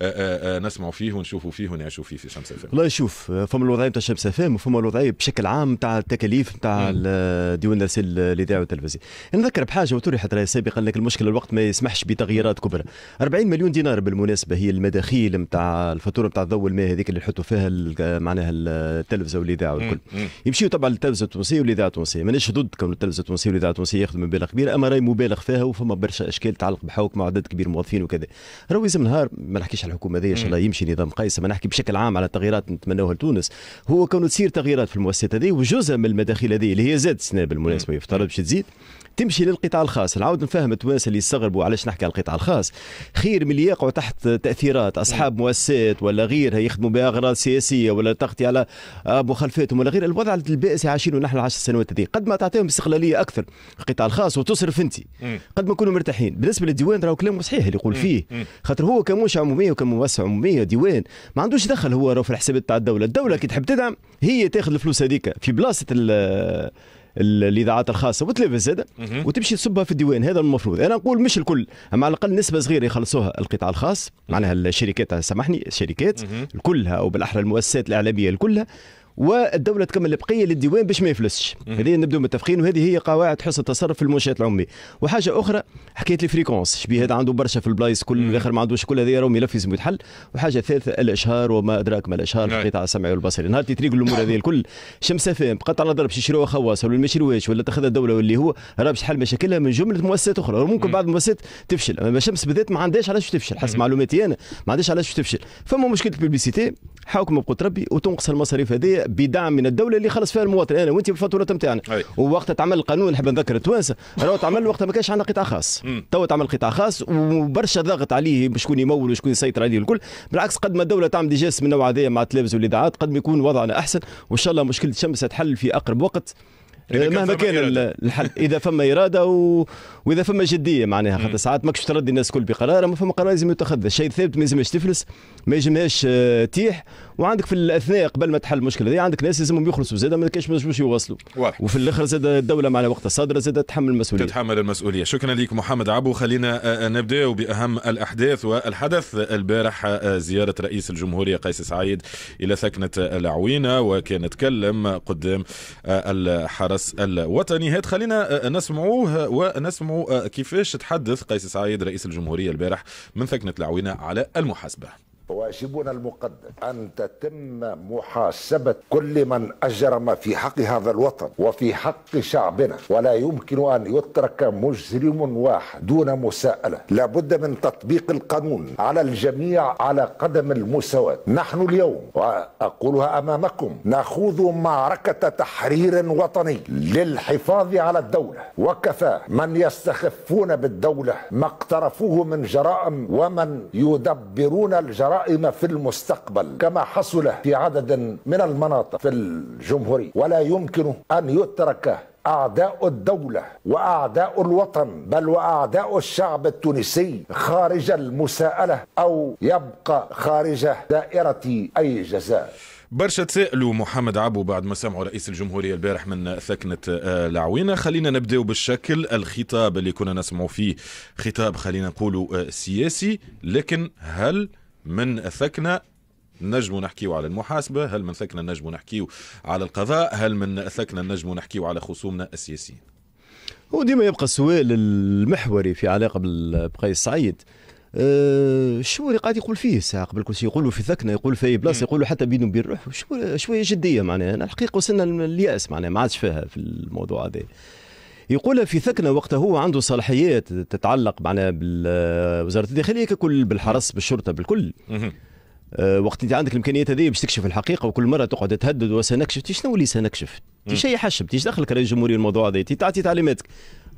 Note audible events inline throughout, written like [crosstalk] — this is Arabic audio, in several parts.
آه، آه، آه، نسمعوا فيه ونشوفوا فيه ونعيشوا فيه في شمس افلام والله شوف فما الوضعيه نتاع شمس افلام وفما الوضعيه بشكل عام نتاع التكاليف نتاع ديوان الرسائل الاذاعه والتلفزيون نذكر بحاجه وطرحت سابقا لك المشكله الوقت ما يسمحش بتغييرات كبرى 40 مليون دينار بالمناسبه هي المداخيل نتاع الفاتوره نتاع الضوء الماء هذيك اللي يحطوا فيها معناها التلفزه والاذاعه والكل يمشيوا طبعا التلفزه التونسيه والاذاعه التونسيه مانيش ضد كون التلفزه التونسيه والاذاعه التونسيه ياخذوا مبالغ كبيره اما راهي مبالغ فيها وفما برشا اشكال تعلق مع عدد كبير موظفين وكذا راهو يلزم نهار ما نحكيش الحكومه هذه ان شاء الله يمشي نظام قيس ما نحكي بشكل عام على التغييرات نتمناوها لتونس هو كونه تصير تغييرات في المؤسسات هذه وجزء من المداخيل هذه اللي هي زاد السنه بالمناسبه يفترض باش تزيد تمشي للقطاع الخاص نعاود نفهم التوانسه اللي يستغربوا علاش نحكي على القطاع الخاص خير من اللي يقعوا تحت تاثيرات اصحاب مؤسسات ولا غيرها يخدموا باغراض سياسيه ولا تغطي على آه، مخالفاتهم ولا غير الوضع البائس عايشينه نحن 10 سنوات هذه قد ما تعطيهم استقلاليه اكثر القطاع الخاص وتصرف انت قد ما يكونوا مرتاحين بالنسبه للديوان راهو كلام صحيح اللي يقول فيه خاطر هو كمنشاه عموميه موسع عموميه ديوان ما عندوش دخل هو راه في الحسابات تاع الدوله الدوله كي تحب تدعم هي تاخذ الفلوس هذيك في بلاصه الاذاعات الخاصه والتلفاز هذا وتمشي تصبها في الديوان هذا المفروض انا نقول مش الكل اما على الاقل نسبه صغيره يخلصوها القطاع الخاص معناها الشركات سامحني الشركات كلها او بالاحرى المؤسسات الاعلاميه كلها والدوله تكمل البقيه للديوان باش ما يفلسش هذه نبدو متفقين وهذه هي قواعد حسن التصرف في المنشات العمومي وحاجه اخرى حكيت لي فريكونس شبيه هذا عنده برشا في البلايص كل الاخر ما عندوش كل هذه راهو ملف لازم يتحل وحاجه ثالثه الاشهار وما ادراك ما الاشهار في نعم. القطاع السمعي والبصري نهار تريق الامور هذه الكل [laughs] شمس فهم قطع نظر باش يشروها خواص ولا ما يشروهاش ولا تاخذها الدوله واللي هو راه باش تحل مشاكلها من جمله مؤسسات اخرى وممكن بعض المؤسسات تفشل اما شمس بالذات ما عندهاش علاش تفشل حسب معلوماتي انا ما عندهاش علاش تفشل فما مشكله البيبليسيتي حاكمه بقوت ربي وتنقص المصاريف هذه بدعم من الدوله اللي خلص فيها المواطن انا وانت بالفاتوره نتاعنا ووقت تعمل القانون نحب نذكر التوانسه راهو تعمل وقتها ما كانش عندنا قطاع خاص تو تعمل قطاع خاص وبرشا ضغط عليه بشكون يمول وشكون يسيطر عليه الكل بالعكس قد ما الدوله تعمل ديجاس من النوع هذايا مع التلفزيون والاذاعات قد ما يكون وضعنا احسن وان شاء الله مشكله الشمس تحل في اقرب وقت مهما كان الحل اذا فما اراده و... واذا فما جديه معناها خاطر ساعات ماكش تردي الناس كل بقرار ما فما قرار لازم يتخذ الشيء ثابت ما يلزمش تفلس ما يلزمهاش آه، تيح وعندك في الاثناء قبل ما تحل المشكله دي عندك ناس لازمهم يخلصوا زاد ما كانش باش يواصلوا وفي الاخر زاد الدوله مع وقت الصدر زاد تحمل المسؤوليه تتحمل المسؤوليه شكرا لك محمد عبو خلينا آه، آه، نبداو باهم الاحداث والحدث البارح آه، زياره رئيس الجمهوريه قيس سعيد الى سكنه العوينه وكان تكلم قدام الحرس الوطني هات خلينا نسمعوه ونسمعوا كيفاش تحدث قيس سعيد رئيس الجمهوريه البارح من سكنه العوينه على المحاسبه واجبنا المقدس أن تتم محاسبة كل من أجرم في حق هذا الوطن وفي حق شعبنا ولا يمكن أن يترك مجرم واحد دون مساءلة لابد من تطبيق القانون على الجميع على قدم المساواة نحن اليوم وأقولها أمامكم نخوض معركة تحرير وطني للحفاظ على الدولة وكفى من يستخفون بالدولة ما اقترفوه من جرائم ومن يدبرون الجرائم جرائم في المستقبل كما حصل في عدد من المناطق في الجمهورية ولا يمكن أن يترك أعداء الدولة وأعداء الوطن بل وأعداء الشعب التونسي خارج المساءلة أو يبقى خارج دائرة أي جزاء برشا تسائلوا محمد عبو بعد ما سمعوا رئيس الجمهورية البارح من ثكنة العوينة آه، خلينا نبدأ بالشكل الخطاب اللي كنا نسمعوا فيه خطاب خلينا نقولوا آه، سياسي لكن هل من الثكنة نجموا نحكيو على المحاسبة هل من ثكنة نجموا نحكيو على القضاء هل من ثكنة نجموا نحكيو على خصومنا السياسيين هو ديما يبقى السؤال المحوري في علاقة بقيس سعيد أه الشوري قاعد يقول فيه ساعة قبل كل شيء يقولوا في ثكنة يقولوا في بلاصة يقولوا حتى بينه وبين روحه شوية جدية معناها الحقيقة وصلنا لليأس معناها ما عادش فيها في الموضوع هذا يقول في ثكنه وقت هو عنده صلاحيات تتعلق معنا بوزاره الداخليه ككل بالحرس بالشرطه بالكل آه، وقت انت عندك الامكانيات هذه باش تكشف الحقيقه وكل مره تقعد تهدد وسنكشف شنو اللي سنكشف؟ شيء حشب تيش دخلك رئيس الجمهوريه الموضوع هذا تعطي تعليماتك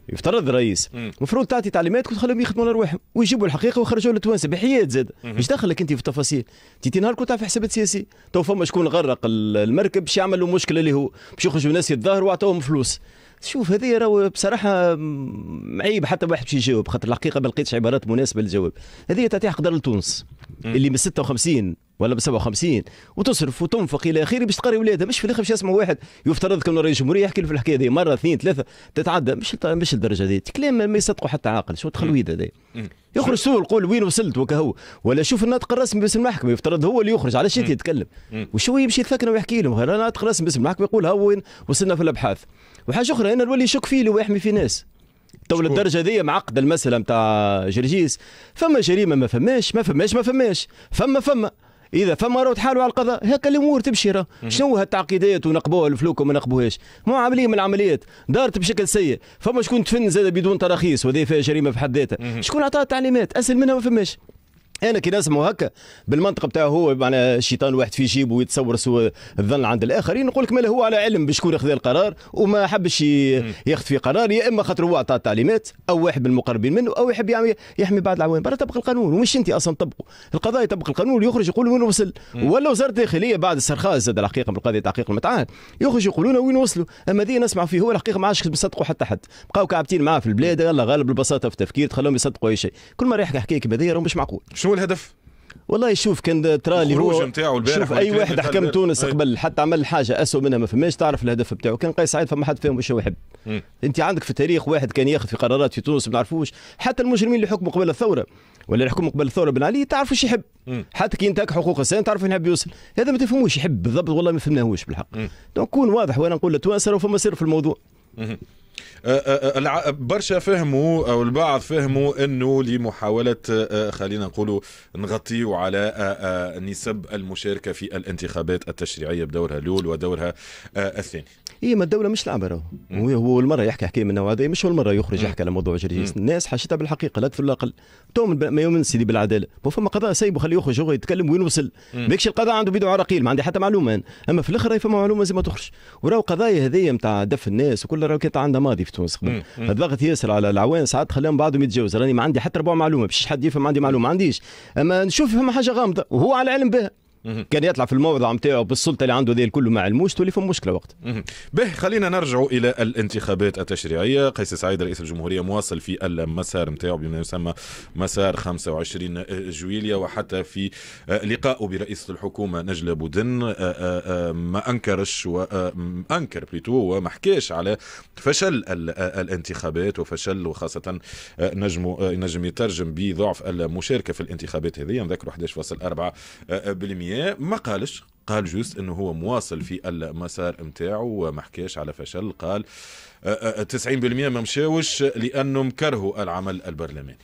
يفترض الرئيس المفروض تعطي تعليماتك وتخليهم يخدموا على رواحهم ويجيبوا الحقيقه ويخرجوا للتوانسه بحياه زاد مش دخلك انت في التفاصيل تيتي نهار كنت في حسابات سياسي تو فما شكون غرق المركب باش يعمل له مشكله اللي هو باش يخرجوا ناس يتظاهروا واعطوهم فلوس شوف هذه راهو بصراحه عيب حتى واحد باش يجاوب خاطر الحقيقه ما لقيتش عبارات مناسبه للجواب هذه تعطيها قدر لتونس اللي من 56 ولا ب 57 وتصرف وتنفق الى اخره باش تقري ولادها مش في الاخر باش يسمع واحد يفترض كان رئيس جمهوريه يحكي في الحكايه هذه مره اثنين ثلاثه تتعدى مش مش الدرجه هذه كلام ما يصدقوا حتى عاقل شو تخلويده هذا يخرج سول قول وين وصلت وكهو ولا شوف الناطق الرسمي باسم المحكمه يفترض هو اللي يخرج على انت يتكلم وشو يمشي يتفكر ويحكي لهم الناطق الرسمي باسم المحكمه يقول ها وين وصلنا في الابحاث وحاجه اخرى انا نولي نشك فيه اللي هو يحمي في ناس تو للدرجه هذه معقده المساله نتاع جرجيس فما جريمه ما فماش ما فماش ما فماش فما فما اذا فما راهو تحالوا على القضاء هكا الامور تمشي راه شنو هالتعقيدات ونقبوها الفلوك وما نقبوهاش مو عمليه من العمليات دارت بشكل سيء فما شكون تفن زاد بدون تراخيص وهذه فيها جريمه في حد ذاتها شكون عطاها التعليمات اسهل منها ما فماش انا كي نسمعوا هكا بالمنطقه بتاعه هو معنا شيطان واحد في جيبه ويتصور سوى الظن عند الاخرين نقول لك ماله هو على علم بشكون اخذ القرار وما حبش ياخذ في قرار يا اما خاطر هو عطى تعليمات او واحد من المقربين منه او يحب يعمل يحمي بعض العوام برا طبق القانون ومش انت اصلا تطبقه القضاء يطبق القانون يخرج يقول وين وصل ولا وزاره الداخليه بعد السرخاء زاد الحقيقه من قضيه تحقيق المتعان يخرج يقولون وين وصلوا اما ذي نسمع فيه هو الحقيقه ما عادش يصدقوا حتى حد بقاو كعبتين معاه في البلاد يلا غالب البساطه في التفكير تخلوهم يصدقوا اي شيء كل ما ريحك حكايه كيما مش معقول شنو الهدف؟ والله شوف كان ترى اللي هو نتاعو البارح شوف اي واحد حكم تونس إيه. قبل حتى عمل حاجه اسوء منها ما فماش تعرف الهدف بتاعه كان قيس سعيد فما حد فاهم واش هو يحب إيه. انت عندك في التاريخ واحد كان ياخذ في قرارات في تونس ما نعرفوش حتى المجرمين اللي حكموا قبل الثوره ولا اللي حكموا قبل الثوره بن علي تعرف واش يحب إيه. حتى كي انتهك حقوق الانسان تعرف وين يحب يوصل هذا ما تفهموش يحب بالضبط والله ما فهمناهوش بالحق دونك كون واضح وانا نقول لتوانسه فما سر في الموضوع مم. أه، أه، أه، برشا فهموا او البعض فهموا انه لمحاوله خلينا نقولوا نغطيو على نسب المشاركه في الانتخابات التشريعيه بدورها الاول ودورها الثاني هي إيه، ما الدوله مش العبره هو هو المره يحكي حكايه من النوع هذا إيه، مش هو المره يخرج يحكي على موضوع جرجيس الناس حاشتها بالحقيقه لا تفل الاقل توم ما يؤمن سيدي بالعداله هو فما قضاء سايبه خليه يخرج هو يتكلم وين وصل ماكش القضاء عنده بيدو عراقيل ما عندي حتى معلومه أنا. اما في الاخر فما معلومه زي ما تخرج وراو قضايا هذيا نتاع دف الناس وكل راه كانت عندها ماضي في تونس قبل الضغط ياسر على العوان ساعات خلاهم بعضهم يتجاوز راني ما عندي حتى ربع معلومه باش حد يفهم عندي معلومه ما عنديش اما نشوف فما حاجه غامضه وهو على علم بها كان يطلع في الموضع نتاعو بالسلطه اللي عنده ذي الكل ما علموش تولي في مشكله وقت به خلينا نرجع الى الانتخابات التشريعيه قيس سعيد رئيس الجمهوريه مواصل في المسار نتاعو بما يسمى مسار 25 جويليا وحتى في لقائه برئيس الحكومه نجله بودن آه، آه، آه، ما انكرش وانكر بليتو وما حكاش على فشل الانتخابات وفشل وخاصه نجم نجم يترجم بضعف المشاركه في الانتخابات هذه نذكر 11.4% ما قالش قال جوست انه هو مواصل في المسار نتاعو وما حكاش على فشل قال 90% آه، آه، ما مشاوش لانهم كرهوا العمل البرلماني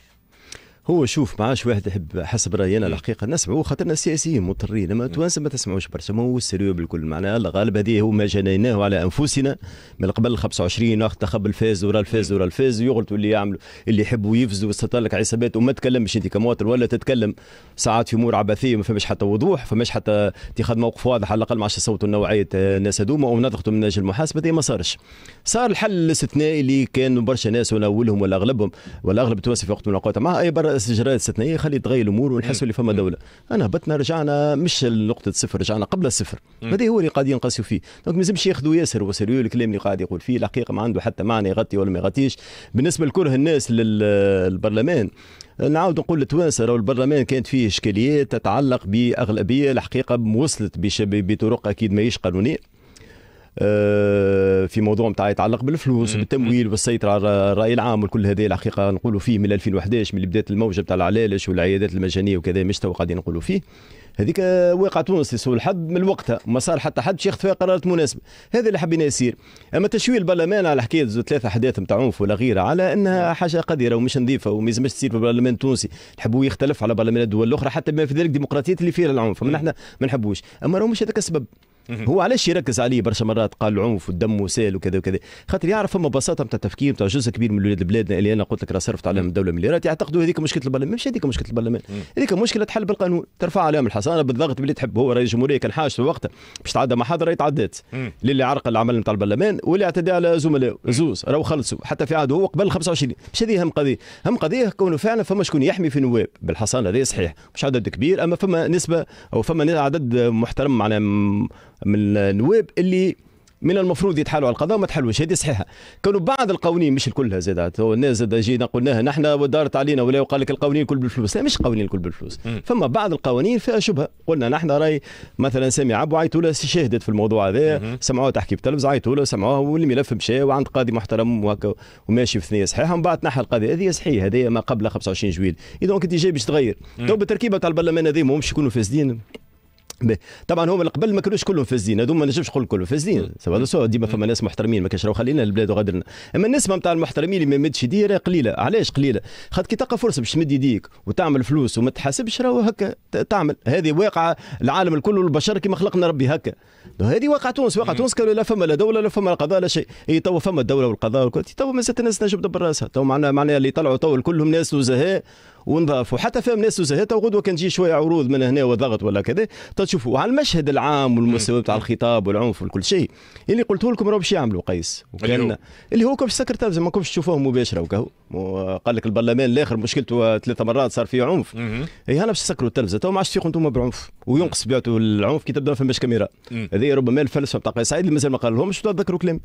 هو شوف ما عادش واحد يحب حسب رايي انا إيه. الحقيقه نسمعوا خاطرنا السياسيين مضطرين اما التوانسه إيه. ما تسمعوش برشا ما هو السيريو بالكل معناها الغالب هذه هو ما جنيناه على انفسنا من قبل 25 وقت تخب الفاز ورا الفاز إيه. ورا الفاز يغلطوا اللي يعملوا اللي يحبوا يفزوا وسط لك عصابات وما تكلمش انت كمواطن ولا تتكلم ساعات في امور عبثيه ما فماش حتى وضوح فماش حتى اتخاذ موقف واضح على الاقل ما عادش صوتوا نوعيه الناس آه، هذوما او نضغطوا من اجل المحاسبه ما صارش صار الحل الاستثنائي اللي كان برشا ناس ولا اولهم ولا اغلبهم ولا اغلب التوانسه في وقت من الاوقات اي برا جرائد استثنائيه خلي تغير الامور ونحسوا اللي فما دوله انا هبطنا رجعنا مش لنقطه صفر رجعنا قبل الصفر هذا هو اللي قاعدين نقاسوا فيه دونك ما لازمش ياخذوا ياسر وسيريو الكلام اللي قاعد يقول فيه الحقيقه ما عنده حتى معنى يغطي ولا ما يغطيش بالنسبه لكره الناس للبرلمان نعاود نقول لتوانسه راهو البرلمان كانت فيه اشكاليات تتعلق باغلبيه الحقيقه وصلت بطرق اكيد ماهيش قانونيه آه، في موضوع نتاع يتعلق بالفلوس وبالتمويل والسيطره على الراي العام وكل هذه الحقيقه نقولوا فيه من 2011 من اللي بدات الموجه نتاع العلالش والعيادات المجانيه وكذا مش تو قاعدين نقولوا فيه هذيك واقع تونس لسوء الحظ من وقتها ما صار حتى حد شيخ فيها قرارات مناسبه هذا اللي حبينا يصير اما تشويه البرلمان على حكايه ثلاثه احداث نتاع عنف ولا غيره على انها نعم. حاجه قذره ومش نظيفه وما يلزمش تصير في البرلمان التونسي نحبوا يختلف على برلمان الدول الاخرى حتى بما في ذلك ديمقراطيه اللي فيها العنف اما احنا ما نحبوش اما راهو مش هذاك السبب هو علاش يركز عليه برشا مرات قال العنف والدم وسال وكذا وكذا خاطر يعرف فما بساطه نتاع تفكير نتاع جزء كبير من ولاد بلادنا اللي انا قلت لك راه صرفت عليهم الدوله مليارات يعتقدوا هذيك مشكله البرلمان مش هذيك مشكله البرلمان هذيك مشكله تحل بالقانون ترفع عليهم الحصانه بالضغط باللي تحب هو رئيس الجمهوريه كان حاج في وقتها باش تعدى محاضره يتعدات للي عرق العمل نتاع البرلمان واللي اعتدى على زملائه زوز راهو خلصوا حتى في عهده هو قبل 25 مش هذه هم قضيه هم قضيه كونه فعلا فما شكون يحمي في النواب بالحصانه هذا صحيح مش عدد كبير اما فما نسبه او فما عدد محترم معناها من النواب اللي من المفروض يتحالوا على القضاء وما تحلوش هذه صحيحه كانوا بعض القوانين مش كلها زادت الناس زاد جينا قلناها نحن ودارت علينا ولا وقال لك القوانين كل بالفلوس لا مش قوانين كل بالفلوس فما بعض القوانين فيها شبهه قلنا نحن راي مثلا سامي عبو عيطوا له شهدت في الموضوع هذا سمعوها تحكي بالتلفزه عيطوا له سمعوها والملف مشى وعند قاضي محترم وهكا وماشي في ثنيه صحيحه ومن بعد نحى القضيه هذه صحيح هذه ما قبل 25 جويل اذا كنت جاي باش تغير تو بالتركيبه تاع البرلمان هذه ماهمش يكونوا فاسدين طبعا هما اللي قبل ما كانوش كلهم فازين هذوما ما نجمش نقول كلهم فازين سوا ديما فما ناس محترمين ما كانش راهو خلينا البلاد وغادرنا اما النسبه نتاع المحترمين اللي ما مدش يدير قليله علاش قليله خاطر كي تلقى فرصه باش تمد يديك وتعمل فلوس وما تحاسبش راهو هكا تعمل هذه واقعه العالم الكل والبشر كما خلقنا ربي هكا هذه واقع تونس واقع تونس كانوا لا فما لا دوله لا فما قضاء لا شيء اي تو فما الدوله والقضاء والكل تو ما زالت الناس تنجم تدبر راسها تو معناها معناها اللي طلعوا تو كلهم ناس وزهاء ونظاف وحتى فيهم ناس وزهاء تو غدوه كان تجي شويه عروض من هنا وضغط ولا كذا شوفوا على المشهد العام والمستوى بتاع الخطاب والعنف وكل شيء اللي قلت لكم راهو باش يعملوا قيس وكان اللي هو كومش سكرتاب زعما كومش تشوفوه مباشره وكهو وقال لك البرلمان الاخر مشكلته ثلاث مرات صار فيه عنف اي هنا باش تسكروا التلفزه تو ما عادش تفيقوا انتم بالعنف وينقص بيعته العنف كي تبدا ما فماش كاميرا هذه ربما الفلسفه بتاع قيس سعيد اللي مازال ما قالهمش تذكروا كلامي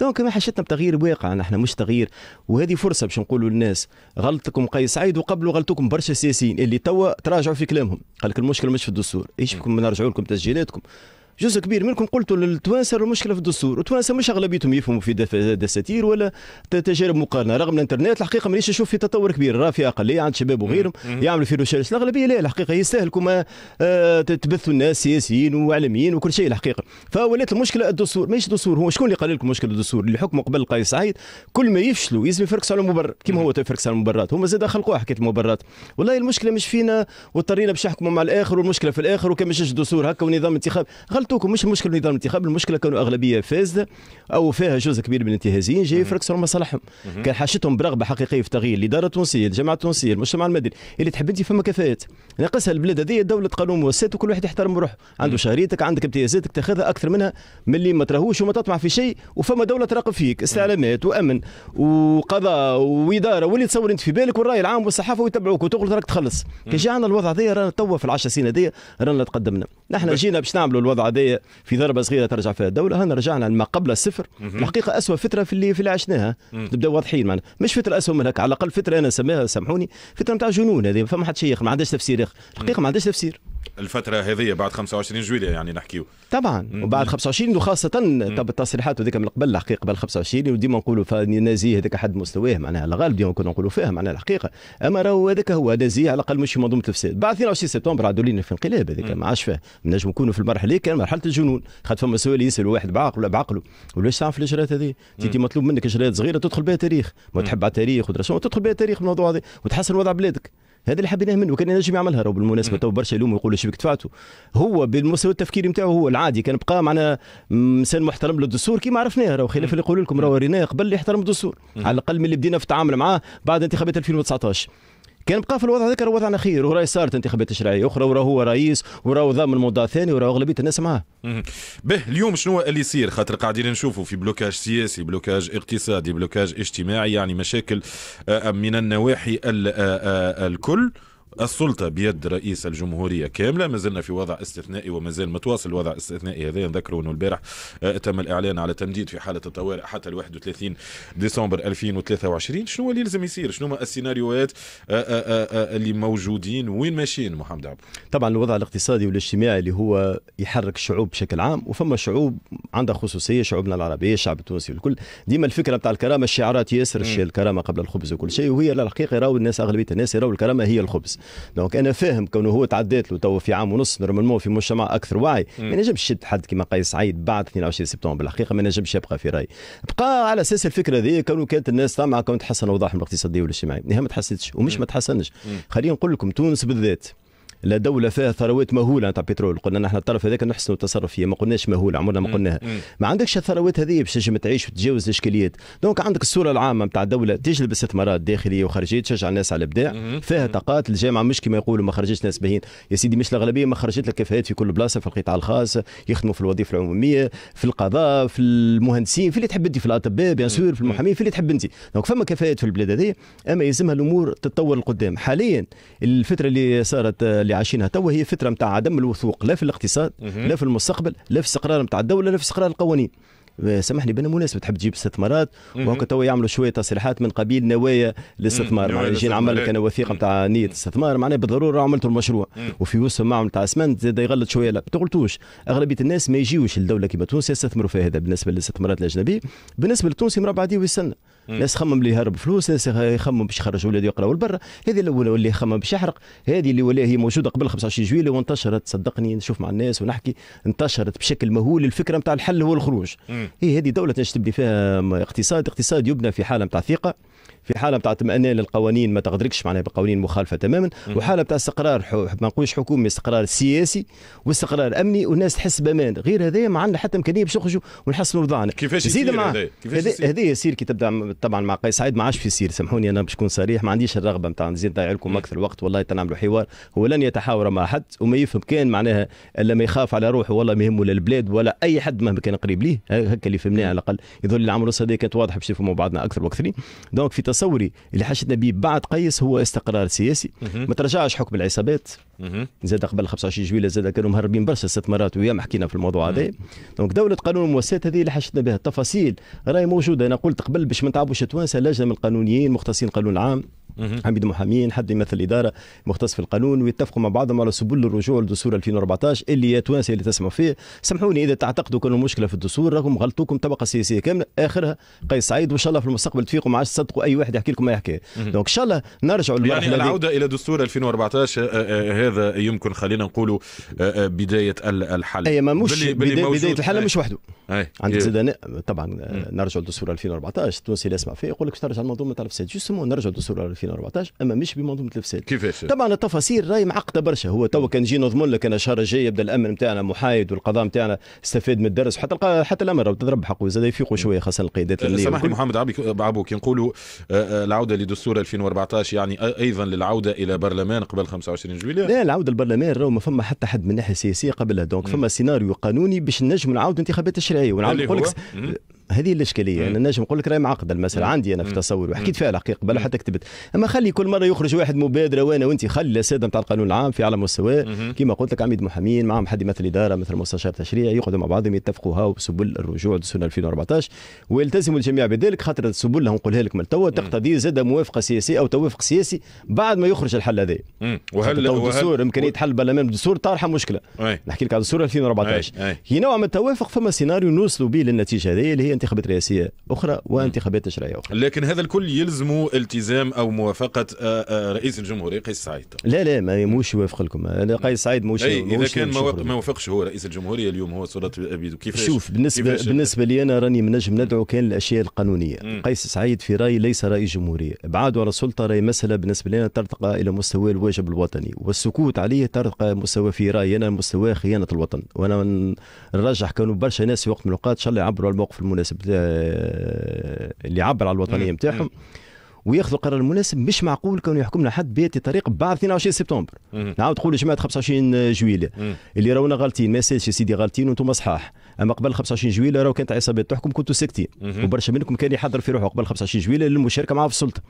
دونك ما حشتنا بتغيير واقع نحن مش تغيير وهذه فرصه باش نقولوا للناس غلطكم قيس سعيد وقبلوا غلطكم برشا سياسيين اللي توا تراجعوا في كلامهم قال لك المشكل مش في الدستور ايش بكم نرجعوا لكم تسجيلاتكم جزء كبير منكم قلتوا للتوانسه المشكله في الدستور التوانسه مش اغلبيتهم يفهموا في دساتير ولا تجارب مقارنه رغم الانترنت الحقيقه مانيش نشوف في تطور كبير راه في اقليه عند شباب وغيرهم يعملوا في روشيرش الاغلبيه لا الحقيقه يستاهلكم آه، تبثوا الناس سياسيين واعلاميين وكل شيء الحقيقه فولات المشكله الدستور ماشي دستور هو شكون اللي قال لكم مشكله الدستور اللي حكموا قبل قيس سعيد كل ما يفشلوا لازم يفركسوا على المبرر كما هو تفركس على المبررات هما زاد خلقوها حكايه المبررات والله المشكله مش فينا واضطرينا باش نحكموا مع الاخر والمشكله في الاخر وكان مش دستور هكا ونظام غلط قلت مش مشكل نظام الانتخاب المشكله كانوا اغلبيه فاسده او فيها جزء كبير من الانتهازيين جاي يفركسوا مصالحهم كان حاجتهم برغبه حقيقيه في تغيير الاداره التونسيه الجامعه التونسيه المجتمع المدني اللي تحب انت فما كفاءات ناقصها البلاد هذه دوله قانون مؤسسات وكل واحد يحترم روحه عنده شهريتك عندك امتيازاتك تاخذها اكثر منها من اللي ما تراهوش وما تطمع في شيء وفما دوله تراقب فيك استعلامات وامن وقضاء واداره واللي تصور انت في بالك والراي العام والصحافه ويتبعوك وتغلط راك تخلص كي الوضع هذا رانا توا في العشر سنين هذه رانا تقدمنا نحن جينا باش نعملوا الوضع هذايا في ضربه صغيره ترجع فيها الدوله هنا رجعنا لما قبل الصفر الحقيقه اسوء فتره في اللي في اللي عشناها نبدا واضحين معنا مش فتره اسوء من هكا على الاقل فتره انا نسميها سامحوني فتره نتاع جنون هذه فما حد شيخ ما عندهاش تفسير الحقيقه ما عندهاش تفسير الفتره هذه بعد 25 جويليا يعني نحكيو طبعا وبعد 25 وخاصه طب التصريحات هذيك من قبل الحقيقه قبل 25 وديما نقولوا نازيه هذاك حد مستواه معناها الغالب ديما كنا نقولوا فيها معناها الحقيقه اما راهو هذاك هو نازي على الاقل مش منظومه الفساد بعد 22 سبتمبر عادوا لينا في انقلاب هذاك ما عادش فيه نجم نكونوا في المرحله كان مرحله الجنون خاطر فما سؤال يسال واحد بعقله ولا بعقله ولاش تعرف الاجراءات هذه أنت مطلوب منك اجراءات صغيره تدخل بها تاريخ ما تحب على التاريخ وتدخل بها تاريخ الموضوع هذا وتحسن وضع بلادك هذا اللي حبيناه منه كان ينجم يعملها رو بالمناسبه تو برشا يلوم يقولوا شبيك دفعته هو بالمستوى التفكير نتاعو هو العادي كان بقى معنا انسان محترم للدستور كيما عرفناه راهو خلاف اللي يقولوا لكم راهو ريناه قبل يحترم الدستور على الاقل من اللي بدينا في التعامل معاه بعد انتخابات 2019 كان بقى في الوضع هذاك راه وضعنا خير وراه صارت انتخابات تشريعيه اخرى وراه هو رئيس وراه ضامن موضوع ثاني وراه اغلبيه الناس معاه. به اليوم شنو اللي يصير خاطر قاعدين نشوفوا في بلوكاج سياسي بلوكاج اقتصادي بلوكاج اجتماعي يعني مشاكل آه، من النواحي آه، آه، الكل السلطة بيد رئيس الجمهورية كاملة ما زلنا في وضع استثنائي وما زال متواصل الوضع الاستثنائي هذا نذكروا أنه البارح آه، تم الإعلان على تمديد في حالة الطوارئ حتى 31 ديسمبر 2023 شنو اللي يلزم يصير شنو ما السيناريوهات آه، آه، اللي موجودين وين ماشيين محمد عبد طبعا الوضع الاقتصادي والاجتماعي اللي هو يحرك الشعوب بشكل عام وفما شعوب عندها خصوصية شعوبنا العربية الشعب التونسي والكل ديما الفكرة بتاع الكرامة الشعارات ياسر الشيء الكرامة قبل الخبز وكل شيء وهي الحقيقة يراو الناس أغلبية الناس يراو الكرامة هي الخبز دونك انا فاهم كونه هو تعدات له تو في عام ونص نورمالمون في مجتمع اكثر وعي ما نجمش شد حد كما قيس سعيد بعد 22 سبتمبر الحقيقه ما نجمش يبقى في راي بقى على اساس الفكره ذي كونه كانت الناس طمع كون تحسن وضعهم الاقتصاديه والاجتماعيه نعم، ما تحسنتش ومش ما تحسنش خلينا نقول لكم تونس بالذات لا دوله فيها ثروات مهوله نتاع بترول قلنا نحن الطرف هذاك نحسن التصرف فيه ما قلناش مهوله عمرنا ما قلناها ما عندكش الثروات هذه باش تنجم تعيش وتتجاوز الاشكاليات دونك عندك الصوره العامه نتاع الدوله تجلب استثمارات داخليه وخارجيه تشجع الناس على الابداع فيها طاقات الجامعه مش كما يقولوا ما خرجتش ناس باهين يا سيدي مش الاغلبيه ما خرجت لك كفاءات في كل بلاصه في القطاع الخاص يخدموا في الوظيفه العموميه في القضاء في المهندسين في اللي تحب انت في الاطباء بيان سور في المحامين في اللي تحب انت دونك فما كفاءات في البلاد هذه اما يلزمها الامور تتطور لقدام حاليا الفتره اللي صارت اللي عايشينها توا هي فتره نتاع عدم الوثوق لا في الاقتصاد لا في المستقبل لا في استقرار نتاع الدوله لا في استقرار القوانين آه، سامحني بالمناسبه تحب تجيب استثمارات وهكا توا يعملوا شويه تصريحات من قبيل نوايا الاستثمار معناها يجي نعمل لك انا وثيقه نتاع نيه استثمار معناها بالضروره عملت المشروع وفي وسط ما نتاع اسمنت زاد يغلط شويه لا ما تغلطوش اغلبيه الناس ما يجيوش للدوله كيما تونس يستثمروا في هذا بالنسبه للاستثمارات الاجنبيه بالنسبه للتونسي مربع دي ويستنى ناس خمم اللي يهرب فلوس ناس يخمم باش يخرج ولادو يقراو لبرا هذه الاولى واللي يخمم باش يحرق هذه اللي ولا هي موجوده قبل 25 جويلي وانتشرت صدقني نشوف مع الناس ونحكي انتشرت بشكل مهول الفكره نتاع الحل هو الخروج هي إيه، هذه دوله تنجم تبني فيها اقتصاد اقتصاد يبنى في حاله نتاع ثقه في حاله نتاع اطمئنان للقوانين ما تغدركش معناها بقوانين مخالفه تماما وحاله نتاع استقرار ما نقولش حكومي استقرار سياسي واستقرار امني والناس تحس بامان غير هذا ما عندنا حتى امكانيه باش نخرجوا ونحسنوا وضعنا كيفاش يصير مع... هذا هذا يصير كي تبدا طبعا مع قيس سعيد ما عادش في يصير سامحوني انا باش نكون صريح ما عنديش الرغبه نتاع نزيد نضيع لكم اكثر وقت والله تنعملوا حوار هو لن يتحاور مع حد وما يفهم كان معناها الا ما يخاف على روحه والله ما يهمه للبلاد ولا اي حد مهما كان قريب ليه هكا اللي فهمناه على الاقل يظل العمل الصديق كانت واضحه باش يفهموا بعضنا اكثر واكثرين دونك في تصوري اللي حشدنا به بعد قيس هو استقرار سياسي ما ترجعش حكم العصابات زاد قبل 25 جويلة زاد كانوا مهربين برشا استثمارات وياما حكينا في الموضوع هذا دونك دولة قانون المؤسسات هذه اللي حشدنا بها التفاصيل راهي موجودة أنا قلت قبل باش ما نتعبوش التوانسة لجنة من القانونيين مختصين القانون العام عم محامين حد يمثل الاداره مختص في القانون ويتفقوا مع بعضهم على سبل الرجوع لدستور 2014 اللي يا اللي تسمعوا فيه سامحوني اذا تعتقدوا كانوا مشكله في الدستور رغم غلطوكم طبقه سياسيه كامله اخرها قيس سعيد وان شاء الله في المستقبل تفيقوا ما عادش تصدقوا اي واحد يحكي لكم ما يحكي دونك ان شاء الله نرجعوا يعني العوده الى دستور 2014 آه، آه، آه، هذا يمكن خلينا نقولوا بدايه الحل اي ما مش بلي بلي بداية, بدايه الحل مش وحده عندك إيه. زاد طبعا نرجعوا لدستور 2014 التونسي اللي يسمع فيه يقول لك نرجع المنظومه تاع الفساد جوستومون نرجعوا لدستور 2014 اما مش بمنظومه الفساد كيفاش طبعا التفاصيل راهي معقده برشا هو تو كان نجي نضمن لك انا الشهر الجاي يبدا الامن نتاعنا محايد والقضاء نتاعنا استفاد من الدرس وحتى حتى الامر تضرب حقه زاد يفيقوا شويه خاصه القيادات آه، سامحني محمد عبي عبو كي نقولوا آه، آه، العوده لدستور 2014 يعني ايضا للعوده الى برلمان قبل 25 جويليه لا العوده للبرلمان راهو ما فما حتى حد من الناحيه السياسيه قبلها دونك فما سيناريو قانوني باش نجم نعاود انتخابات الشرعيه ونعاود نقول لك هذه الاشكاليه انا نجم نقول لك راهي معقده المساله عندي انا في تصور وحكيت فيها الحقيقه قبل حتى كتبت اما خلي كل مره يخرج واحد مبادره وانا وانت خلي الاساتذه نتاع القانون العام في اعلى مستوى كما قلت لك عميد محامين معهم حد يمثل الاداره مثل مستشار تشريع يقعدوا مع بعضهم يتفقوا هاو سبل الرجوع لسنه 2014 ويلتزموا الجميع بذلك خاطر السبل اللي نقولها لك من توا تقتضي زاد موافقه سياسيه او توافق سياسي بعد ما يخرج الحل هذا وهل الدستور امكانيه حل البرلمان الدستور طارحه مشكله نحكي لك على الدستور 2014 هي نوع من التوافق فما سيناريو نوصلوا به للنتيجه هذه اللي هي انتخابات رئاسيه اخرى وانتخابات تشريعيه اخرى لكن هذا الكل يلزم التزام او موافقه آه، آه، رئيس الجمهوريه قيس سعيد لا لا ما مش يوافق لكم نعم. قيس سعيد موش أي اذا موش كان ما وافقش هو رئيس الجمهوريه اليوم هو صورة ابيدو كيفاش شوف بالنسبه بالنسبه لي انا راني منجم ندعو كان الاشياء القانونيه مم. قيس سعيد في رايي ليس رئيس جمهوريه ابعاده على السلطه راهي مساله بالنسبه لنا ترتقى الى مستوى الواجب الوطني والسكوت عليه ترتقى مستوى في رايي انا مستوى خيانه الوطن وانا نرجح كانوا برشا ناس في وقت من الاوقات ان شاء الله يعبروا على الموقف المناسب آه، اللي يعبر على الوطنيه نتاعهم وياخذوا القرار المناسب مش معقول كون يحكمنا حد بياتي طريق بعد 22 سبتمبر نعاود تقول جماعه 25 جويليه اللي راونا غالطين ما سالش يا سيدي غالطين وانتم صحاح اما قبل 25 جويلة راه كانت عصابات تحكم كنتوا ساكتين وبرشا منكم كان يحضر في روحه قبل 25 جويلة للمشاركة معاه في السلطة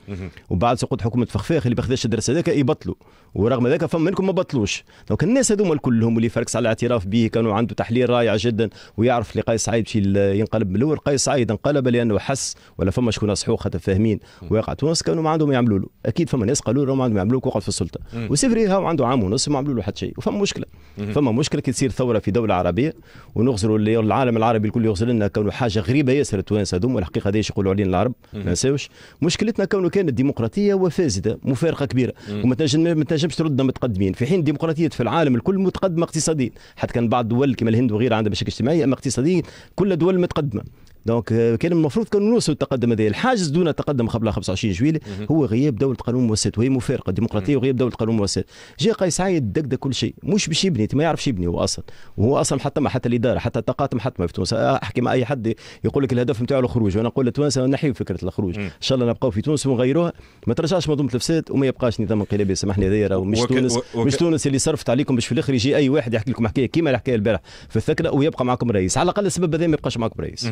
وبعد سقوط حكومة فخفاخ اللي ما خداش الدرس هذاك يبطلوا ورغم ذاك فما منكم ما بطلوش دونك الناس هذوما كلهم اللي فركس على الاعتراف به كانوا عنده تحليل رائع جدا ويعرف اللي قيس سعيد ينقلب من الاول قيس سعيد انقلب لانه حس ولا فما شكون صحوه خاطر فاهمين واقع تونس كانوا ما عندهم يعملوا له اكيد فما ناس قالوا له ما عندهم يعملوا له وقعد في السلطه وسيفري هاو عنده عام ونص ما عملوا له حتى شيء وفما مشكله فما مشكله كي تصير ثوره في دوله عربيه ونغزروا اللي العالم العربي الكل يغسل لنا كونه حاجه غريبه ياسر التوانسه هذوما الحقيقه هذا يقولوا علينا العرب ما نساوش مشكلتنا كونه كانت ديمقراطيه وفاسده مفارقه كبيره وما تنجمش تردنا متقدمين في حين الديمقراطيه في العالم الكل متقدمه اقتصاديا حتى كان بعض الدول كما الهند وغيرها عندها مشاكل اجتماعيه اما اقتصاديا كل دول متقدمه دونك آه، كان المفروض كانوا نوصلوا التقدم هذا الحاجز دون التقدم قبل 25 جويلي هو غياب دوله قانون مؤسسات وهي مفارقه ديمقراطيه وغياب دوله قانون مؤسسات جاء قيس عايد دقدق كل شيء مش باش يبني ما يعرفش يبني هو اصلا وهو اصلا حتى ما حتى الاداره حتى الطاقات محتمه في تونس آه، احكي مع اي حد يقول لك الهدف نتاعو الخروج وانا نقول لتوانسه نحيو فكره الخروج ان شاء الله نبقاو في تونس ونغيروها ما ترجعش منظومه الفساد وما يبقاش نظام انقلابي سامحني هذايا راهو مش وك... تونس وك... مش تونس اللي صرفت عليكم باش في الاخر يجي اي واحد يحكي لكم حكايه كيما الحكايه البارح في الثكنه ويبقى معكم رئيس على الاقل السبب هذا ما يبقاش معكم رئيس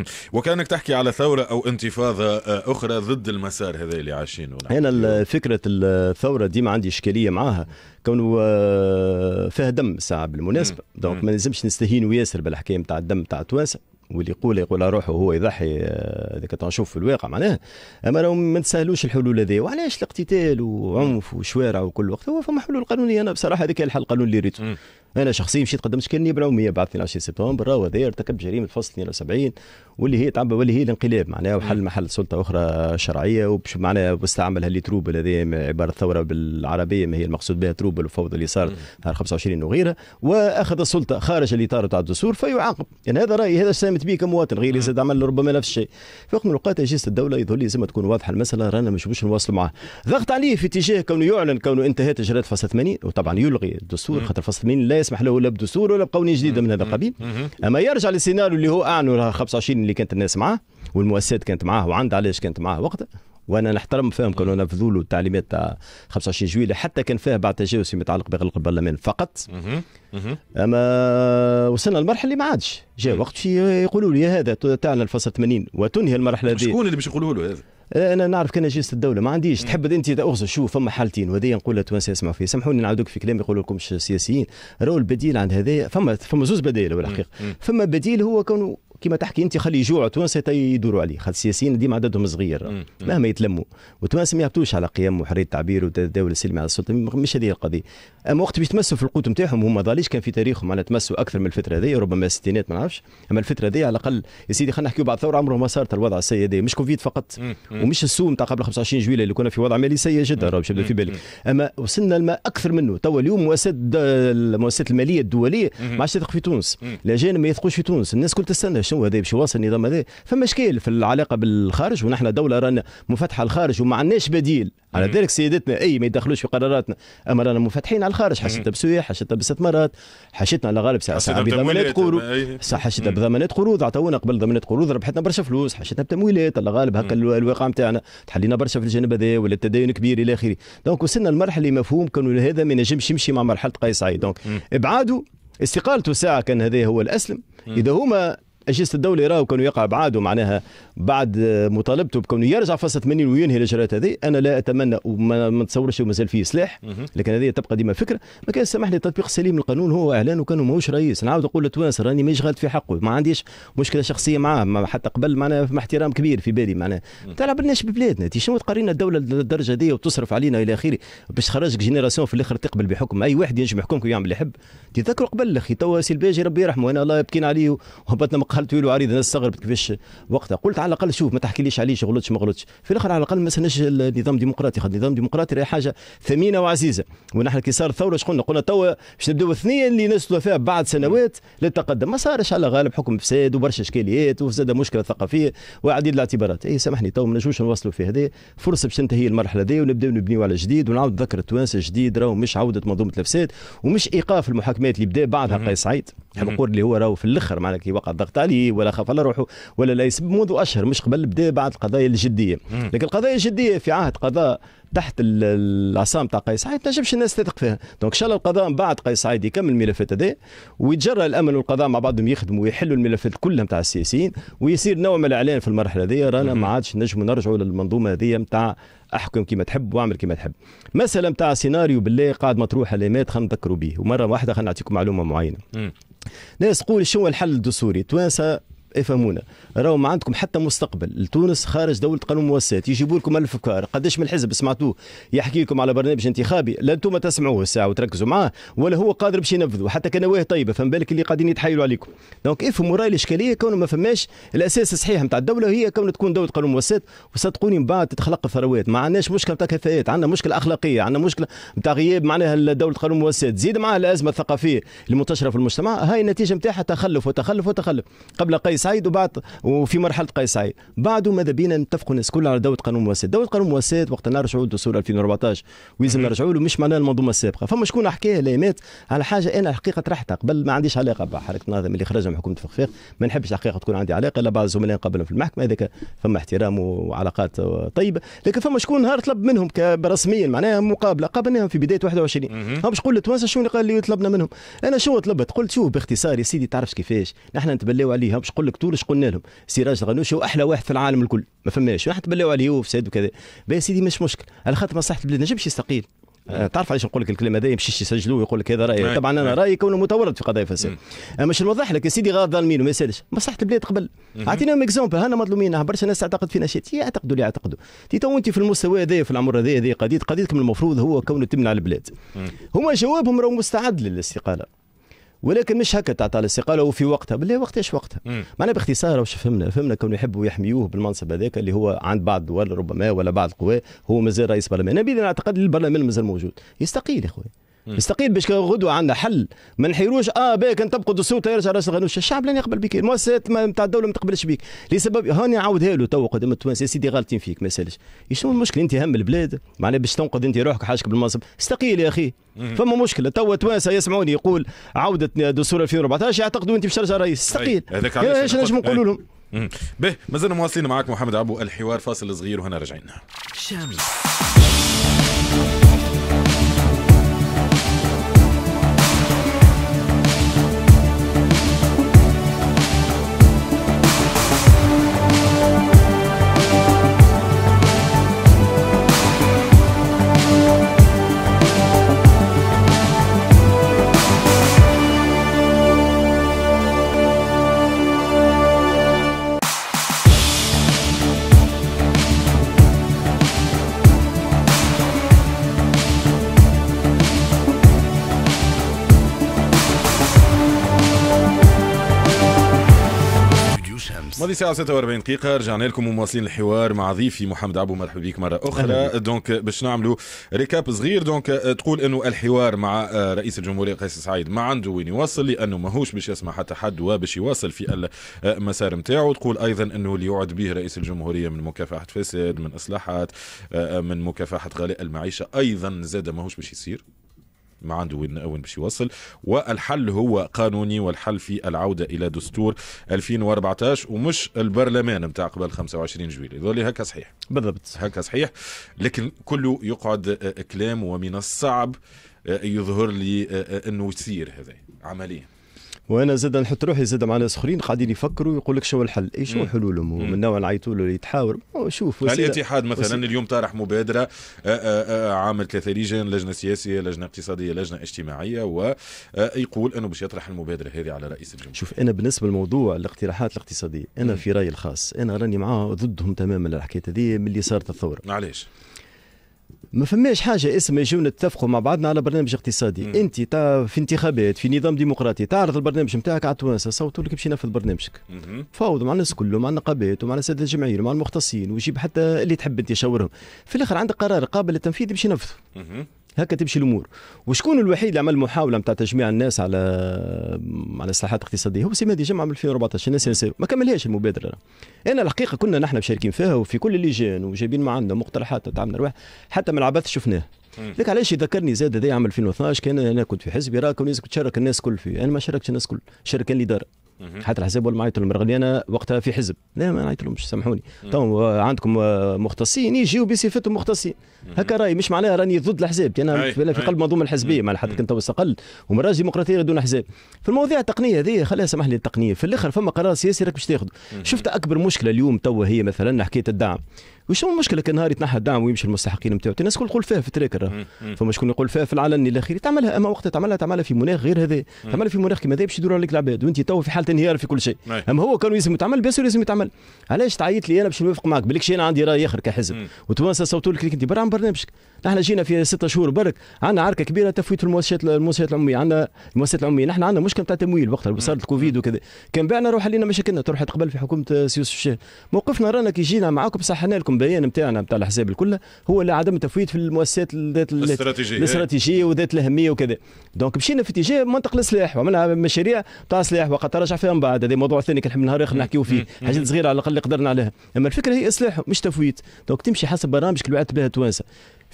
كانك تحكي على ثوره او انتفاضه آه، اخرى ضد المسار هذا اللي عايشينه انا فكره الثوره ديما عندي اشكاليه معاها كونه آه، فيها دم ساعه بالمناسبه دونك ما لازمش نستهينوا ياسر بالحكايه نتاع الدم نتاع التوانسه واللي يقول يقول روحه هو يضحي آه، هذاك تنشوف في الواقع معناه اما راهو ما تسهلوش الحلول هذه وعلاش الاقتتال وعنف وشوارع وكل وقت هو فما حلول قانونيه انا بصراحه هذيك الحل القانون اللي ريته انا شخصيا مشيت قدمت كان بالعموميه بعد 22 سبتمبر راهو هذا ارتكب جريمه فصل 72 واللي هي تعب واللي هي الانقلاب معناها وحل محل سلطه اخرى شرعيه وبش معناها واستعمل هاللي تروبل هذه عباره ثوره بالعربيه ما هي المقصود بها تروبل وفوضى صارت نهار 25 وغيرها واخذ السلطه خارج الاطار تاع الدستور فيعاقب يعني هذا رايي هذا سامت به كمواطن غير يزيد عمل ربما نفس الشيء في وقت من الاوقات اجهزه الدوله يظهر لي لازم تكون واضحه المساله رانا مش باش نواصلوا معاه ضغط عليه في اتجاه كونه يعلن كونه انتهت اجراءات فصل 80 وطبعا يلغي الدستور خاطر فصل 80 لا يسمح له لا بدستور ولا بقوانين جديده من هذا القبيل اما يرجع للسيناريو اللي هو اعنوا 25 اللي كانت الناس معاه والمؤسسات كانت معاه وعند علاش كانت معاه وقتها وانا نحترم فهم كانوا نفذوا له التعليمات تاع 25 جويلة حتى كان فيها بعد تجاوز فيما يتعلق بغلق البرلمان فقط اما وصلنا للمرحله اللي ما عادش جاء وقت يقولوا لي هذا تعنى الفصل 80 وتنهي المرحله هذه شكون اللي باش يقولوا له هذا آه، انا نعرف كان جيست الدوله ما عنديش تحب انت اغزو شوف فما حالتين وهذه نقول للتوانسه يسمعوا فيه سامحوني نعاودوك في كلام يقولوا لكم السياسيين راهو البديل عند هذا فما فما زوز بدائل بالحقيقه فما بديل هو كونه كما تحكي انت خلي يجوع تونس يدوروا عليه خاطر السياسيين ديما عددهم صغير مهما يتلموا وتونس ما يهبطوش على قيم وحريه التعبير والتداول السلمي على السلطه مش هذه القضيه اما وقت باش تمسوا في القوت نتاعهم هما ظاليش كان في تاريخهم على تمسوا اكثر من الفتره هذه ربما الستينات ما نعرفش اما الفتره هذه على الاقل يا سيدي خلينا نحكيو بعد الثوره عمره ما صارت الوضع السيء هذا مش كوفيد فقط ومش السوء نتاع قبل 25 جويلة اللي كنا في وضع مالي سيء جدا راه في بالك اما وصلنا لما اكثر منه توا اليوم مؤسسات المؤسسات الماليه الدوليه ما عادش تثق في تونس الاجانب ما يثقوش في تونس الناس كل تستنى شنو هذا باش يواصل النظام هذا فما اشكال في العلاقه بالخارج ونحن دوله رانا مفتحه للخارج وما عندناش بديل على ذلك سيادتنا اي ما يدخلوش في قراراتنا اما رانا مفتحين على الخارج حاشتنا بسياح حاشتنا باستثمارات حشتنا على غالب ساعه يعني. بضمانات قروض حاشتنا بضمانات قروض عطونا قبل ضمانات قروض ربحتنا برشا فلوس حشتنا بتمويلات على غالب هكا الواقع نتاعنا تحلينا برشا في الجانب هذا ولا التدين كبير الى اخره دونك وصلنا لمرحله مفهوم كانوا هذا ما ينجمش يمشي مع مرحله قيس سعيد دونك ابعاده استقالته ساعه كان هذا هو الاسلم اذا هما اجهزه الدوله راهو كانوا يقع بعاده معناها بعد مطالبته بكونه يرجع فصل 80 وينهي الاجراءات هذه انا لا اتمنى وما نتصورش مازال فيه سلاح لكن هذه تبقى ديما فكره ما كان سامحني التطبيق السليم للقانون هو اعلان وكان ماهوش رئيس نعاود نقول لتوانس راني مش غلط في حقه ما عنديش مشكله شخصيه معاه حتى قبل معناها مع احترام كبير في بالي معناها تلعب لناش ببلادنا شنو تقارينا الدوله للدرجه دي وتصرف علينا الى اخره باش تخرجك جينيراسيون في الاخر تقبل بحكم اي واحد ينجم يحكمك ويعمل اللي يحب تذكروا قبل اخي توا سي الباجي ربي يرحمه انا الله يبكينا عليه وهبطنا دخلت له عريض انا استغربت كيفاش وقتها قلت على الاقل شوف ما تحكيليش عليه غلطش ما غلطش في الاخر على الاقل ما سناش النظام الديمقراطي خاطر النظام الديمقراطي راهي حاجه ثمينه وعزيزه ونحن كي صار الثوره شكون قلنا توا باش نبداو اثنين اللي ناس فيها بعد سنوات للتقدم ما صارش على غالب حكم فساد وبرشا اشكاليات وزاد مشكله ثقافيه وعديد الاعتبارات اي سامحني تو ما نجوش نوصلوا في هذه فرصه باش تنتهي المرحله هذه ونبداو نبنيو على جديد ونعاود نذكر التوانسه جديد راهو مش عوده منظومه الفساد ومش ايقاف المحاكمات اللي بدا بعدها قيس سعيد اللي هو راهو في الاخر معناها كي وقع الضغط عليه ولا خاف على روحه ولا لا يسب منذ اشهر مش قبل بدا بعض القضايا الجديه لكن القضايا الجديه في عهد قضاء تحت العصام تاع قيس سعيد ما نجمش الناس تثق فيها دونك ان شاء الله القضاء من بعد قيس سعيد يكمل الملفات هذا ويتجرى الامل والقضاء مع بعضهم يخدموا ويحلوا الملفات كلها نتاع السياسيين ويصير نوع من الاعلان في المرحله هذه رانا ما عادش نجموا نرجعوا للمنظومه هذه نتاع احكم كما تحب واعمل كما تحب مساله نتاع سيناريو بالله قاعد مطروح علامات خلينا نذكروا به ومره واحده خلينا نعطيكم معلومه معينه ناس تقول شو الحل الدستوري توانسه افهمونا راهو عندكم حتى مستقبل لتونس خارج دوله قانون المؤسسات يجيبوا لكم الافكار قداش من حزب سمعتوه يحكي لكم على برنامج انتخابي لا انتم تسمعوه الساعه وتركزوا معاه ولا هو قادر باش ينفذه حتى كنواه طيبه فما بالك اللي قاعدين يتحايلوا عليكم دونك افهموا راي الاشكاليه كونه ما فماش الاساس الصحيح نتاع الدوله هي كون تكون دوله قانون المؤسسات وصدقوني من بعد تتخلق ثروات ما عندناش مشكله نتاع كفاءات عندنا مشكله اخلاقيه عندنا مشكله نتاع غياب معناها دوله قانون المؤسسات زيد معها الازمه الثقافيه المنتشره في المجتمع هاي النتيجه نتاعها تخلف وتخلف وتخلف قبل قيس سعيد وبعد وفي مرحله سعيد بعده ماذا بينا نتفقوا الناس كلها على دوله قانون مؤسسات دوله قانون مؤسسات وقت نرجعوا للدستور 2014 ويلزم نرجعوا له مش معناها المنظومه السابقه فما شكون حكاها ليمات على حاجه انا الحقيقه طرحتها قبل ما عنديش علاقه بحركه النظام اللي خرجها من حكومه فخفاخ ما نحبش الحقيقه تكون عندي علاقه الا بعض الزملاء قبل في المحكمه هذاك فما احترام وعلاقات طيبه لكن فما شكون نهار طلب منهم رسميا معناها مقابله قابلناهم في بدايه 21 هم شكون التوانسه شنو اللي طلبنا منهم انا شو طلبت قلت شو باختصار يا سيدي تعرفش كيفاش نحن نتبلاو عليه باش نقول اش قلنا لهم سراج الغنوشي هو احلى واحد في العالم الكل ما فماش راح تبلاو عليه وفساد وكذا يا سيدي مش مشكل على خاطر مصلحه البلاد ما شي يستقيل آه، تعرف علاش نقول لك الكلام هذا يمشيش يسجلوه ويقول لك هذا رايي طبعا انا رايي كونه متورط في قضايا فساد مش نوضح لك يا سيدي غير ظالمين وما يسالش مصلحه البلاد قبل اعطيناهم اكزومبل هنا مظلومين برشا ناس تعتقد فينا شيء يعتقدوا اللي يعتقدوا تي تو انت في المستوى هذا في العمر هذا هذه قضيتك قضيتكم المفروض هو كونه تمنع البلاد هما جوابهم راهو مستعد للاستقاله ولكن مش هكا تعطى الاستقاله وفي وقتها بالله وقت ايش وقتها معنا باختصار واش فهمنا فهمنا كانوا يحبوا يحميوه بالمنصب هذاك اللي هو عند بعض الدول ربما ولا بعض القوى هو مازال رئيس برلمان انا باذن اعتقد البرلمان مازال موجود يستقيل يا خويا استقيل باش غدوه عندنا حل ما نحيروش اه باك انت تبقى الصوت يرجع راس الغنوش الشعب لن يقبل بك المؤسسات نتاع الدوله ما تقبلش بك لسبب هاني عاودها له تو قدام التوانسه يا سيدي غالطين فيك ما سالش شنو المشكل انت هم البلاد معناها باش تنقذ انت روحك حاجك بالمنصب استقيل يا اخي فما مشكله تو توانسه يسمعوني يقول عوده دستور 2014 يعتقدوا انت باش ترجع رئيس استقيل ايش نجم نقولوا لهم به مازلنا مواصلين معك محمد عبو الحوار فاصل صغير وهنا راجعين شامل هذه ساعة 46 دقيقة رجعنا لكم ومواصلين الحوار مع ضيفي محمد عبو مرحبا بك مرة أخرى دونك باش نعملوا ريكاب صغير دونك تقول أنه الحوار مع آه، رئيس الجمهورية قيس سعيد ما عنده وين يوصل لأنه ماهوش باش يسمع حتى حد وباش يواصل في المسار نتاعو تقول أيضا أنه اللي يوعد به رئيس الجمهورية من مكافحة فساد من إصلاحات آه، آه، من مكافحة غلاء المعيشة أيضا زاد ماهوش باش يصير ما عنده وين وين باش يوصل والحل هو قانوني والحل في العوده الى دستور 2014 ومش البرلمان نتاع قبل 25 جويلية يظل هكا صحيح بالضبط هكا صحيح لكن كله يقعد آه، آه، كلام ومن الصعب آه، يظهر لي انه يصير هذا عمليا وانا زاد نحط روحي زاد مع ناس اخرين قاعدين يفكروا يقول لك شو الحل ايش هو حلولهم من نوع نعيطوا له يتحاور شوف الاتحاد مثلا وسيلة. اليوم طرح مبادره آه، آه، آه، عامل ثلاثه لجان لجنه سياسيه لجنه اقتصاديه لجنه اجتماعيه ويقول انه باش يطرح المبادره هذه على رئيس الجمهوريه شوف انا بالنسبه لموضوع الاقتراحات الاقتصاديه انا في رايي الخاص انا راني معاه ضدهم تماما الحكايه هذه من اللي صارت الثوره معليش ما فماش حاجه اسمها يجيو نتفقوا مع بعضنا على برنامج اقتصادي مم. انت تا في انتخابات في نظام ديمقراطي تعرض البرنامج نتاعك على التوانسه صوتوا لك باش ينفذ برنامجك فاوض مع الناس كلهم مع النقابات ومع الساده الجمعيه ومع المختصين وجيب حتى اللي تحب انت شاورهم في الاخر عندك قرار قابل للتنفيذ باش ينفذوا. هكا تمشي الامور وشكون الوحيد اللي عمل محاوله نتاع تجميع الناس على على اصلاحات اقتصاديه هو سي مهدي جمع من 2014 الناس ينساو ما كملهاش المبادره انا الحقيقه كنا نحن مشاركين فيها وفي كل اللجان وجايبين معنا مقترحات تعمل رواح حتى من العبث شفناه لك علاش يذكرني زاد هذا عام 2012 كان انا كنت في حزبي راه كنت شارك الناس كل فيه انا ما شاركتش الناس كل شارك الاداره حتى الحساب ولا عيطت لهم رغم انا وقتها في حزب لا ما عيطت لهمش سامحوني تو عندكم مختصين يجيو بصفتهم مختصين هكا راي مش معناها راني ضد الاحزاب انا في قلب المنظومه الحزبيه مع حتى كنت استقل ومراجع ديمقراطيه دون احزاب في المواضيع التقنيه هذه خليها سمح لي التقنيه في الاخر فما قرار سياسي راك باش تاخذه شفت اكبر مشكله اليوم تو هي مثلا حكايه الدعم وشنو المشكله كان نهار يتنحى الدعم ويمشي المستحقين نتاعو الناس كل تقول فيها في التراكر فما شكون يقول فيها في العلن الى اخره تعملها اما وقتها تعملها تعملها في مناخ غير هذا تعملها في مناخ كيما هذا باش يدور عليك العباد وانت تو في حاله انهيار في كل شيء نعم. اما هو كان لازم يتعمل بس لازم يتعمل علاش تعيط لي انا باش نوافق معك بالك انا عندي راي اخر كحزب وتوانسه صوتوا لك انت برا عن برنامجك نحن جينا في ستة شهور برك عندنا عركه كبيره تفويت المؤسسات المؤسسات العموميه عندنا المؤسسات العموميه نحن عندنا مشكله تاع تمويل وقتها صارت الكوفيد وكذا كان بعنا روح علينا مشاكلنا تروح تقبل في حكومه سيوس الشيخ موقفنا رانا كي جينا معاكم صحنا لكم مبين نتاعنا نتاع الحساب الكل هو لعدم التفويت في المؤسسات ذات الاستراتيجيه الاستراتيجيه وذات الاهميه وكذا دونك مشينا في اتجاه منطق السلاح وعملنا مشاريع تاع سلاح وقت تراجع فيها من بعد هذا موضوع ثاني كان نهار اخر نحكيو فيه حاجات صغيره على الاقل قدرنا عليها اما الفكره هي اصلاح مش تفويت دونك تمشي حسب برامج كل بعث بها التوانسه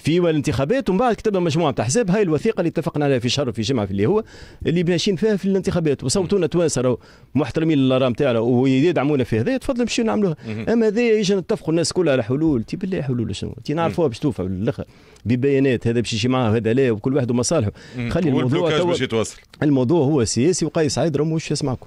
في الانتخابات ومن بعد كتبنا مجموعه تاع حساب هاي الوثيقه اللي اتفقنا عليها في شهر في جمعه في اللي هو اللي ماشيين فيها في الانتخابات وصوتونا توانسه محترمين للاراء نتاعنا ويدعمونا في هذا تفضل نمشيو نعملوها اما هذا يجي نتفقوا الناس كلها على حلول تي بالله حلول شنو تي نعرفوها باش توفى للاخر ببيانات هذا باش يجي معاه هذا لا وكل واحد ومصالحه خلي الموضوع الموضوع هو سياسي وقيس عايد مش يسمعكم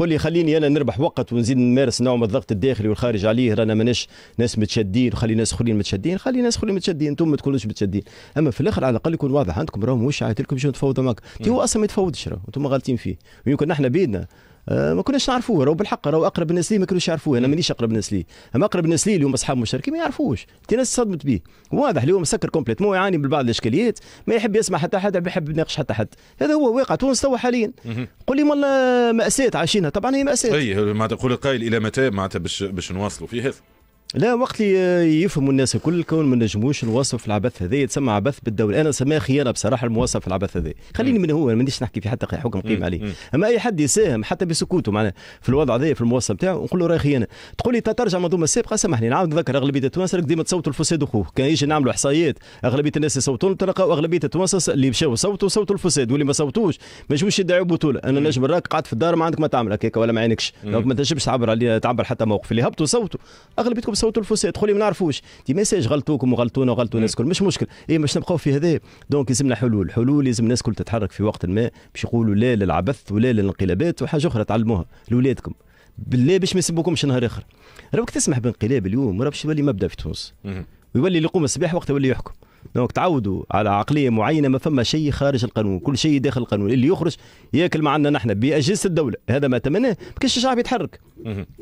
قل لي خليني انا نربح وقت ونزيد نمارس نوع من الضغط الداخلي والخارج عليه رانا ماناش ناس متشدين وخلي ناس اخرين متشدين خلي ناس اخرين متشدين انتم ما تكونوش متشدين اما في الاخر على الاقل يكون واضح عندكم راهو مش عايط لكم شنو تفاوضوا معك هو اصلا ما يتفاوضش راهو انتم غالطين فيه ويمكن احنا بيدنا آه، ما كناش نعرفوه راهو بالحق راهو اقرب الناس لي ما كانوش يعرفوه انا مانيش اقرب الناس لي اما اقرب الناس لي اليوم اصحاب مشتركين ما يعرفوش انت ناس صدمت به واضح اليوم مسكر كومبليتمون يعاني من بعض الاشكاليات ما يحب يسمع حتى حد ما يحب يناقش حتى حد هذا هو واقع تونس تو حاليا قول لي والله ماساه عايشينها طبعا هي ماساه اي معناتها قول قايل الى متى معناتها باش باش نواصلوا في هذا لا وقت اللي آه، يفهموا الناس الكل كون ما نجموش في العبث هذا يتسمى عبث بالدوله انا سماه خيانه بصراحه المواصف العبث هذا خليني من هو ما نديش نحكي في حتى حكم قيم عليه اما اي حد يساهم حتى بسكوته معنا في الوضع هذا في المواصف بتاعه نقول له راه خيانه تقول لي ترجع منظومه سابقه سامحني نعاود نذكر اغلبيه التوانسه ديما تصوتوا الفساد اخوه كان يجي نعملوا احصائيات اغلبيه الناس يصوتون تلقاو اغلبيه التوانسه اللي مشاو صوتوا صوتوا الفساد واللي ما صوتوش ما يجوش يدعوا بطوله انا نجم راك قاعد في الدار ما عندك ما تعمل هكاك ولا ما عينكش ما تنجمش تعبر عليه تعبر حتى موقف اللي هبطوا صوتوا اغلبيتكم صوتوا الفساد تقول لي ما نعرفوش دي ميساج غلطوكم وغلطونا وغلطوا الناس الكل مش مشكل اي مش نبقاو في هذا دونك لازمنا حلول حلول لازم الناس الكل تتحرك في وقت ما باش يقولوا لا للعبث ولا للانقلابات وحاجه اخرى تعلموها لاولادكم بالله باش ما يسبوكمش نهار اخر راك تسمح بانقلاب اليوم راه باش يولي مبدا في تونس ويولي اللي يقوم الصباح وقت يولي يحكم دونك تعودوا على عقليه معينه ما فما شيء خارج القانون كل شيء داخل القانون اللي يخرج ياكل معنا نحن باجهزه الدوله هذا ما تمناه ما كانش الشعب يتحرك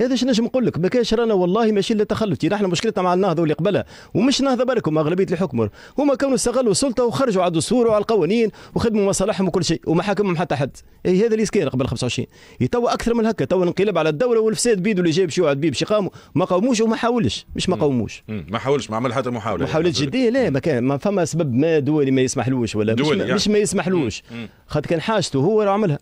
هذا شنو نجم نقول لك ما كانش رانا والله ماشي تخلف نحن مشكلتنا مع النهضه واللي قبلها ومش نهضه بركم اغلبيه الحكم هما كانوا استغلوا السلطه وخرجوا على الدستور وعلى القوانين وخدموا مصالحهم وكل شيء وما حاكمهم حتى حد اي هذا اللي كان قبل 25 يتوا اكثر من هكا توا الانقلاب على الدوله والفساد بيدو اللي جايب شي واحد بيه باش يقاوموا ما قاوموش وما حاولش مش ما قاوموش ما حاولش ما عمل حتى محاوله محاوله جديه لا ما كان ما فما سبب ما دولي ما يسمحلوش ولا دولي مش, يعني. مش ما يسمحلوش خاطر كان حاجته هو راه عملها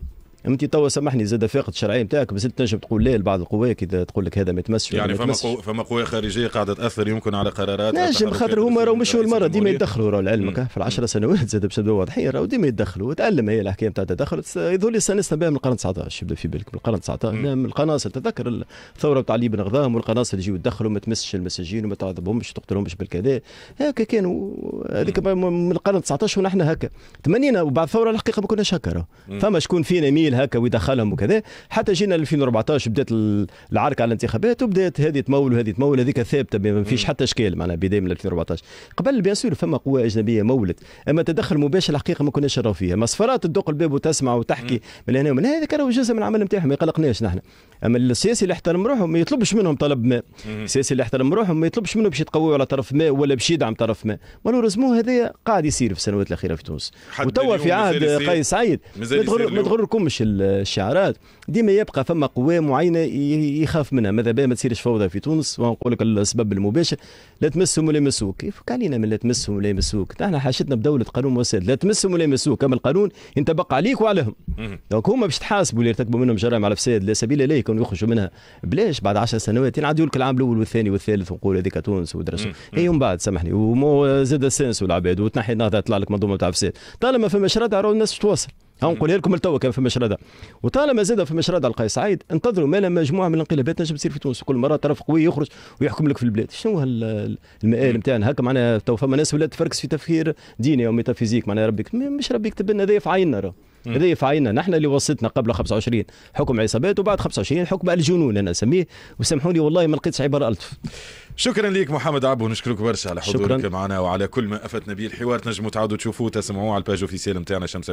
انت توا سامحني زاد فاقد الشرعيه نتاعك بس تنجم تقول لا لبعض القواك اذا تقول لك هذا ما يتمسش يعني فما قو... فما قوى خارجيه قاعده تاثر يمكن على قرارات نجم خاطر هما راهو يعني مش المره ديما يتدخلوا راهو لعلمك في العشر سنوات زاد باش نبداو واضحين راهو ديما يتدخلوا تعلم هي الحكايه نتاع التدخل يظهر لي استانسنا بها من القرن 19 يبدا في بالك من القرن 19 من نعم، القناصل تذكر الثوره نتاع علي بن غضام والقناصل يجيو يتدخلوا ما تمسش المساجين وما تعذبهمش تقتلهمش بالكذا هكا كانوا هذيك من القرن 19 ونحن هكا تمنينا وبعد الثوره الحقيقه ما كناش هكا فما شكون فينا ميل هكا ويدخلهم وكذا حتى جينا 2014 بدات العركه على الانتخابات وبدات هذه تمول وهذه تمول هذيك ثابته ما فيش حتى اشكال معناها بدايه من 2014 قبل بيان سور فما قوى اجنبيه مولت اما تدخل مباشر الحقيقه ما كناش نراو فيها مصفرات تدق الباب وتسمع وتحكي من هنا ومن هنا كان جزء من العمل نتاعهم ما يقلقناش نحن اما السياسي اللي احترم روحه ما يطلبش منهم طلب ما السياسي اللي احترم روحه ما يطلبش منه باش يتقوي على طرف ما ولا باش يدعم طرف ما مالوريزمون هذا قاعد يصير في السنوات الاخيره في تونس وتوا في عهد قيس سعيد ما تغركمش يكتبوش الشعارات ديما يبقى فما قوى معينه يخاف منها ماذا بها ما تصيرش فوضى في تونس ونقول لك السبب المباشر لا تمسهم ولا يمسوك يفك علينا من لا تمسهم ولا يمسوك احنا حاشتنا بدوله قانون وساد لا تمسهم ولا يمسوك اما القانون ينطبق عليك وعليهم دونك هما باش تحاسبوا اللي ارتكبوا منهم جرائم على فساد لا سبيل اليه يكونوا يخرجوا منها بلاش بعد 10 سنوات ينعدوا لك العام الاول والثاني والثالث ونقول هذيك تونس ودرجه اي من بعد سامحني ومو زاد السنس والعباد وتنحي النهضه تطلع لك منظومه تاع فساد طالما فما شرات الناس توصل ها نقولها لكم لتوا كان في شراده وطالما زاد في شراده القيس سعيد انتظروا ما مجموعه من الانقلابات نجم تصير في تونس كل مره طرف قوي يخرج ويحكم لك في البلاد شنو المآل نتاعنا هكا معناها تو فما ناس ولات تفركس في تفكير ديني او ميتافيزيك معناها ربي مش ربي كتب لنا هذا في عيننا راه هذا في عيننا نحن اللي وصلتنا قبل 25 حكم عصابات وبعد 25 حكم الجنون انا اسميه وسامحوني والله ما لقيتش عباره الطف شكرا ليك محمد عبو نشكرك برشا على حضورك معنا وعلى كل ما افتنا به الحوار تنجموا تعاودوا تشوفوه تسمعوه على الباج اوفيسيال نتاعنا شمس